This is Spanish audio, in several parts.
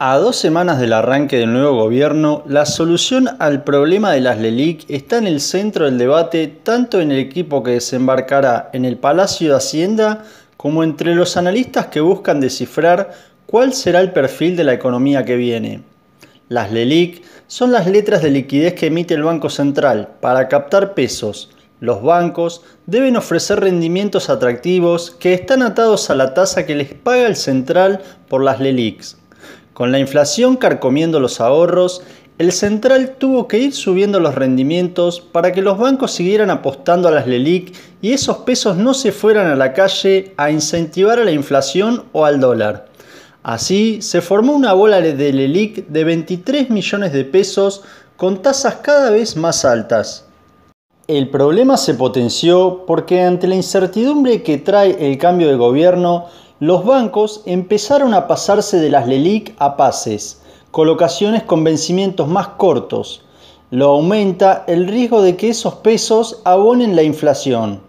A dos semanas del arranque del nuevo gobierno, la solución al problema de las LELIC está en el centro del debate tanto en el equipo que desembarcará en el Palacio de Hacienda como entre los analistas que buscan descifrar cuál será el perfil de la economía que viene. Las LELIC son las letras de liquidez que emite el Banco Central para captar pesos. Los bancos deben ofrecer rendimientos atractivos que están atados a la tasa que les paga el central por las LELICs. Con la inflación carcomiendo los ahorros, el central tuvo que ir subiendo los rendimientos para que los bancos siguieran apostando a las LELIC y esos pesos no se fueran a la calle a incentivar a la inflación o al dólar. Así, se formó una bola de LELIC de 23 millones de pesos con tasas cada vez más altas. El problema se potenció porque ante la incertidumbre que trae el cambio de gobierno, los bancos empezaron a pasarse de las LELIC a pases, colocaciones con vencimientos más cortos. Lo aumenta el riesgo de que esos pesos abonen la inflación.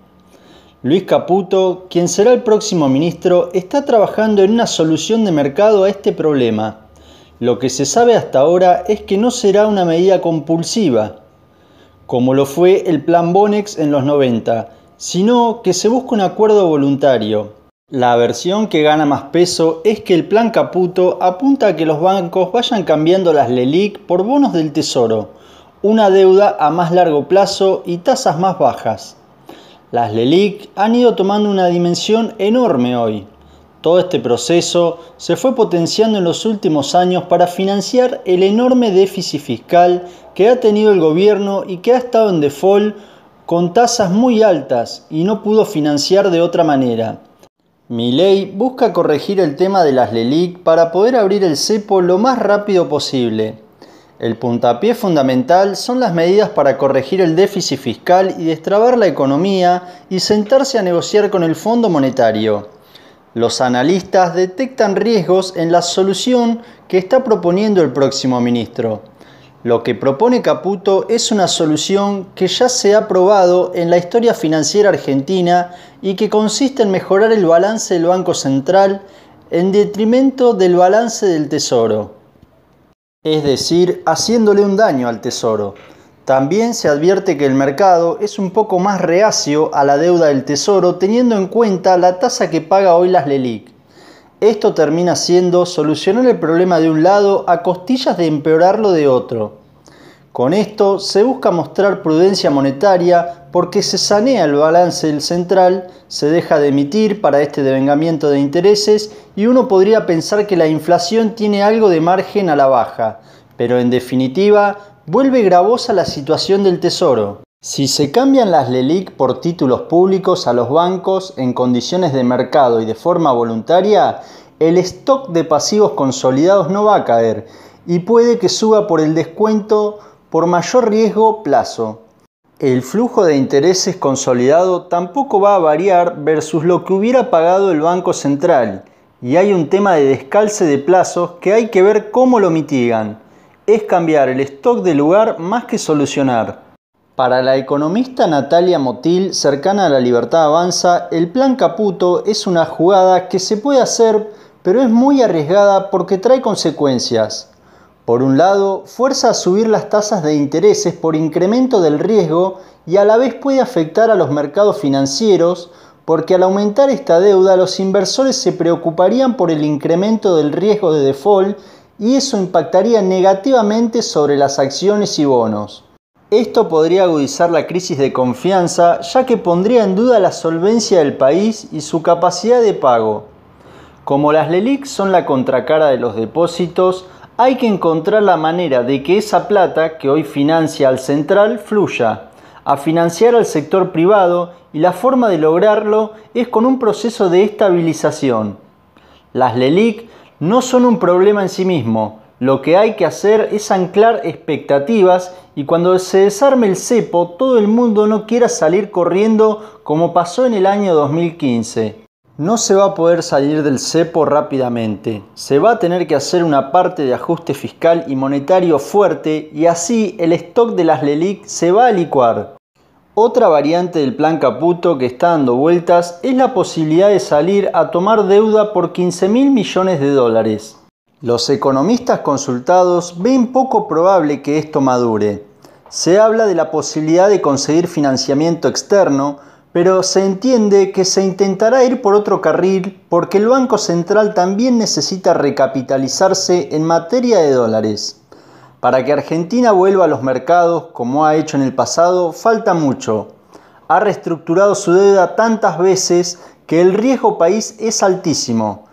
Luis Caputo, quien será el próximo ministro, está trabajando en una solución de mercado a este problema. Lo que se sabe hasta ahora es que no será una medida compulsiva, como lo fue el plan Bonex en los 90, sino que se busca un acuerdo voluntario, la versión que gana más peso es que el plan Caputo apunta a que los bancos vayan cambiando las LELIC por bonos del Tesoro, una deuda a más largo plazo y tasas más bajas. Las LELIC han ido tomando una dimensión enorme hoy. Todo este proceso se fue potenciando en los últimos años para financiar el enorme déficit fiscal que ha tenido el gobierno y que ha estado en default con tasas muy altas y no pudo financiar de otra manera ley busca corregir el tema de las LELIC para poder abrir el cepo lo más rápido posible. El puntapié fundamental son las medidas para corregir el déficit fiscal y destrabar la economía y sentarse a negociar con el Fondo Monetario. Los analistas detectan riesgos en la solución que está proponiendo el próximo ministro. Lo que propone Caputo es una solución que ya se ha probado en la historia financiera argentina y que consiste en mejorar el balance del Banco Central en detrimento del balance del Tesoro, es decir, haciéndole un daño al Tesoro. También se advierte que el mercado es un poco más reacio a la deuda del Tesoro teniendo en cuenta la tasa que paga hoy las LELIC. Esto termina siendo solucionar el problema de un lado a costillas de empeorarlo de otro. Con esto se busca mostrar prudencia monetaria porque se sanea el balance del central, se deja de emitir para este devengamiento de intereses y uno podría pensar que la inflación tiene algo de margen a la baja, pero en definitiva vuelve gravosa la situación del tesoro. Si se cambian las LELIC por títulos públicos a los bancos en condiciones de mercado y de forma voluntaria, el stock de pasivos consolidados no va a caer y puede que suba por el descuento por mayor riesgo plazo. El flujo de intereses consolidado tampoco va a variar versus lo que hubiera pagado el Banco Central y hay un tema de descalce de plazos que hay que ver cómo lo mitigan. Es cambiar el stock de lugar más que solucionar. Para la economista Natalia Motil, cercana a la Libertad Avanza, el plan Caputo es una jugada que se puede hacer, pero es muy arriesgada porque trae consecuencias. Por un lado, fuerza a subir las tasas de intereses por incremento del riesgo y a la vez puede afectar a los mercados financieros porque al aumentar esta deuda los inversores se preocuparían por el incremento del riesgo de default y eso impactaría negativamente sobre las acciones y bonos. Esto podría agudizar la crisis de confianza ya que pondría en duda la solvencia del país y su capacidad de pago. Como las LELIC son la contracara de los depósitos, hay que encontrar la manera de que esa plata que hoy financia al central fluya a financiar al sector privado y la forma de lograrlo es con un proceso de estabilización. Las LELIC no son un problema en sí mismo, lo que hay que hacer es anclar expectativas y cuando se desarme el cepo, todo el mundo no quiera salir corriendo como pasó en el año 2015. No se va a poder salir del cepo rápidamente. Se va a tener que hacer una parte de ajuste fiscal y monetario fuerte y así el stock de las LELIC se va a licuar. Otra variante del plan Caputo que está dando vueltas es la posibilidad de salir a tomar deuda por 15 mil millones de dólares. Los economistas consultados ven poco probable que esto madure. Se habla de la posibilidad de conseguir financiamiento externo, pero se entiende que se intentará ir por otro carril porque el Banco Central también necesita recapitalizarse en materia de dólares. Para que Argentina vuelva a los mercados como ha hecho en el pasado, falta mucho. Ha reestructurado su deuda tantas veces que el riesgo país es altísimo.